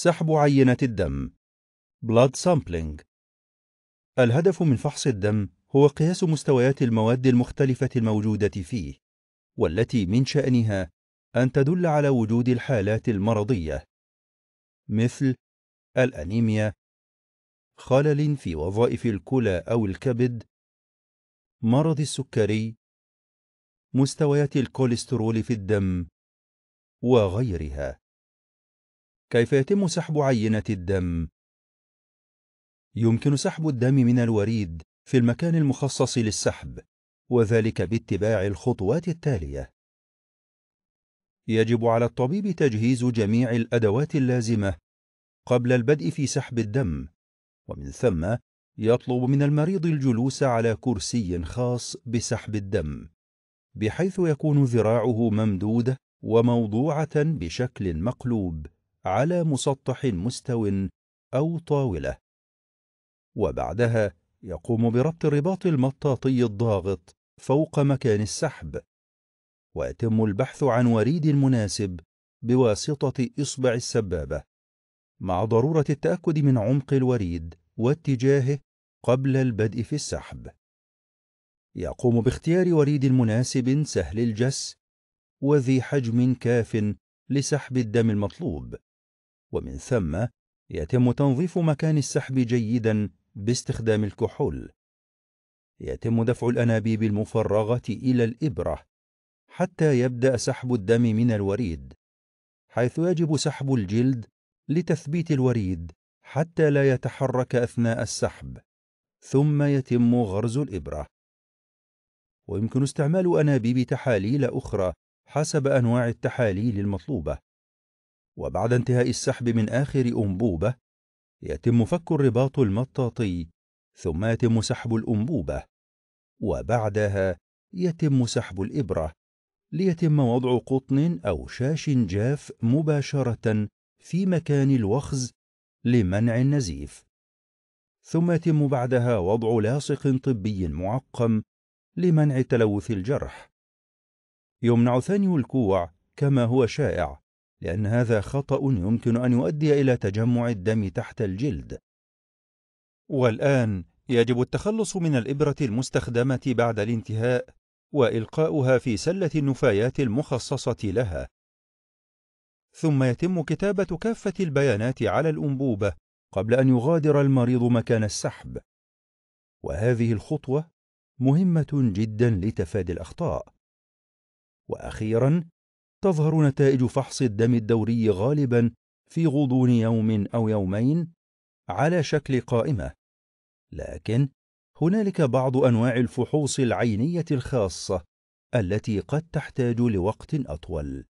سحب عينة الدم blood sampling الهدف من فحص الدم هو قياس مستويات المواد المختلفة الموجودة فيه والتي من شأنها أن تدل على وجود الحالات المرضية مثل الأنيميا خلل في وظائف الكلى أو الكبد مرض السكري مستويات الكوليسترول في الدم وغيرها كيف يتم سحب عينة الدم؟ يمكن سحب الدم من الوريد في المكان المخصص للسحب وذلك باتباع الخطوات التالية يجب على الطبيب تجهيز جميع الأدوات اللازمة قبل البدء في سحب الدم ومن ثم يطلب من المريض الجلوس على كرسي خاص بسحب الدم بحيث يكون ذراعه ممدودة وموضوعة بشكل مقلوب على مسطح مستو أو طاولة وبعدها يقوم بربط الرباط المطاطي الضاغط فوق مكان السحب ويتم البحث عن وريد مناسب بواسطة إصبع السبابة مع ضرورة التأكد من عمق الوريد واتجاهه قبل البدء في السحب يقوم باختيار وريد مناسب سهل الجس وذي حجم كاف لسحب الدم المطلوب ومن ثم يتم تنظيف مكان السحب جيدا باستخدام الكحول يتم دفع الأنابيب المفرغة إلى الإبرة حتى يبدأ سحب الدم من الوريد حيث يجب سحب الجلد لتثبيت الوريد حتى لا يتحرك أثناء السحب ثم يتم غرز الإبرة ويمكن استعمال أنابيب تحاليل أخرى حسب أنواع التحاليل المطلوبة وبعد انتهاء السحب من آخر أنبوبة يتم فك الرباط المطاطي ثم يتم سحب الأنبوبة وبعدها يتم سحب الإبرة ليتم وضع قطن أو شاش جاف مباشرة في مكان الوخز لمنع النزيف ثم يتم بعدها وضع لاصق طبي معقم لمنع تلوث الجرح يمنع ثاني الكوع كما هو شائع لأن هذا خطأ يمكن أن يؤدي إلى تجمع الدم تحت الجلد. والآن يجب التخلص من الإبرة المستخدمة بعد الانتهاء وإلقاؤها في سلة النفايات المخصصة لها. ثم يتم كتابة كافة البيانات على الأنبوبة قبل أن يغادر المريض مكان السحب. وهذه الخطوة مهمة جدا لتفادي الأخطاء. وأخيرا تظهر نتائج فحص الدم الدوري غالبا في غضون يوم أو يومين على شكل قائمة، لكن هنالك بعض أنواع الفحوص العينية الخاصة التي قد تحتاج لوقت أطول.